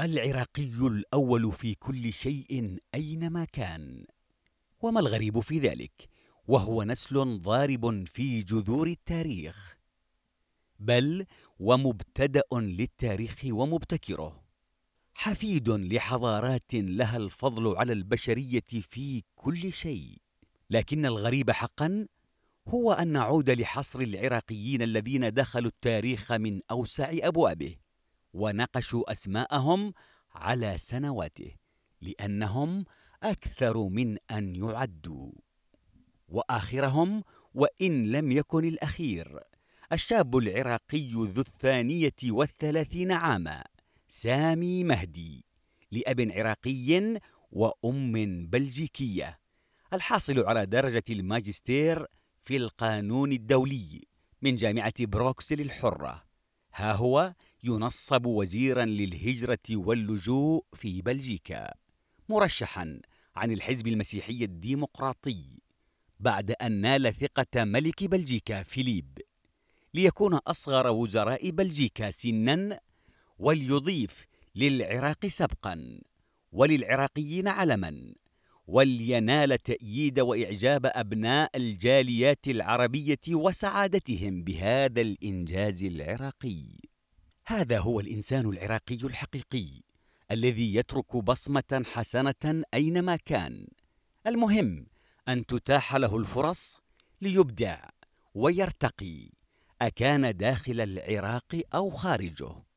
العراقي الأول في كل شيء أينما كان وما الغريب في ذلك وهو نسل ضارب في جذور التاريخ بل ومبتدأ للتاريخ ومبتكره حفيد لحضارات لها الفضل على البشرية في كل شيء لكن الغريب حقا هو أن نعود لحصر العراقيين الذين دخلوا التاريخ من أوسع أبوابه ونقشوا أسماءهم على سنواته لأنهم أكثر من أن يعدوا وآخرهم وإن لم يكن الأخير الشاب العراقي ذو الثانية والثلاثين عاما سامي مهدي لأب عراقي وأم بلجيكية الحاصل على درجة الماجستير في القانون الدولي من جامعة بروكسل الحرة ها هو ينصب وزيرا للهجرة واللجوء في بلجيكا مرشحا عن الحزب المسيحي الديمقراطي بعد أن نال ثقة ملك بلجيكا فيليب ليكون أصغر وزراء بلجيكا سنا وليضيف للعراق سبقا وللعراقيين علما ولينال تأييد وإعجاب أبناء الجاليات العربية وسعادتهم بهذا الإنجاز العراقي. هذا هو الإنسان العراقي الحقيقي الذي يترك بصمة حسنة أينما كان. المهم أن تتاح له الفرص ليبدع ويرتقي أكان داخل العراق أو خارجه.